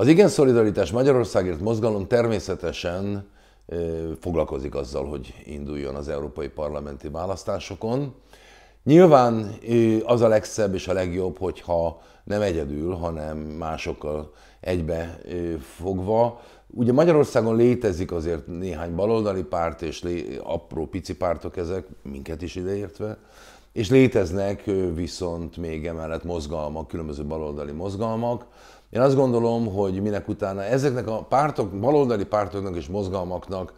Az Igen Szolidaritás Magyarországért mozgalom természetesen foglalkozik azzal, hogy induljon az európai parlamenti választásokon. Nyilván az a legszebb és a legjobb, hogyha nem egyedül, hanem másokkal egybe fogva. Ugye Magyarországon létezik azért néhány baloldali párt és apró pici pártok ezek, minket is ideértve, és léteznek viszont még emellett mozgalmak, különböző baloldali mozgalmak. Én azt gondolom, hogy minek utána ezeknek a pártok, baloldali pártoknak és mozgalmaknak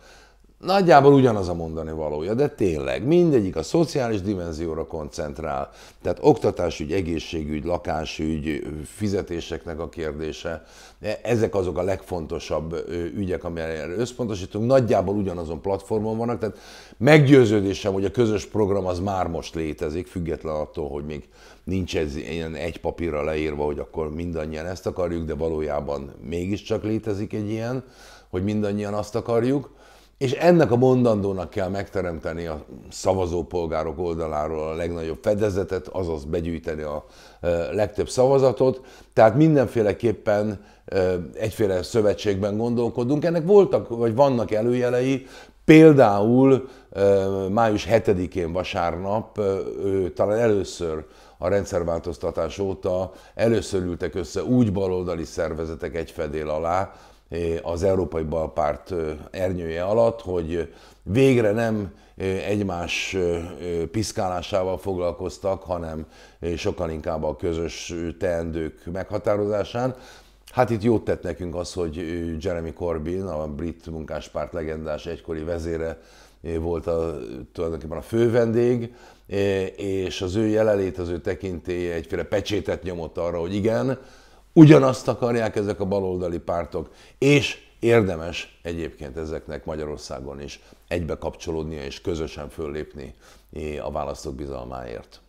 Nagyjából ugyanaz a mondani valója, de tényleg mindegyik a szociális dimenzióra koncentrál, tehát oktatásügy, egészségügy, lakásügy, fizetéseknek a kérdése, e, ezek azok a legfontosabb ügyek, amelyre összpontosítunk, nagyjából ugyanazon platformon vannak, tehát meggyőződésem, hogy a közös program az már most létezik, független attól, hogy még nincs ez ilyen egy papírra leírva, hogy akkor mindannyian ezt akarjuk, de valójában mégiscsak létezik egy ilyen, hogy mindannyian azt akarjuk és ennek a mondandónak kell megteremteni a szavazópolgárok oldaláról a legnagyobb fedezetet, azaz begyűjteni a legtöbb szavazatot. Tehát mindenféleképpen egyféle szövetségben gondolkodunk. Ennek voltak, vagy vannak előjelei, például május 7-én vasárnap, talán először a rendszerváltoztatás óta először ültek össze úgy baloldali szervezetek egy fedél alá, az Európai Balpárt ernyője alatt, hogy végre nem egymás piszkálásával foglalkoztak, hanem sokkal inkább a közös teendők meghatározásán. Hát itt jót tett nekünk az, hogy Jeremy Corbyn, a brit munkáspárt legendás egykori vezére volt a, tulajdonképpen a fővendég, és az ő jelenlét, az ő tekintélye egyféle pecsétet nyomott arra, hogy igen, Ugyanazt akarják ezek a baloldali pártok, és érdemes egyébként ezeknek Magyarországon is egybe kapcsolódnia és közösen föllépni eh, a választók bizalmáért.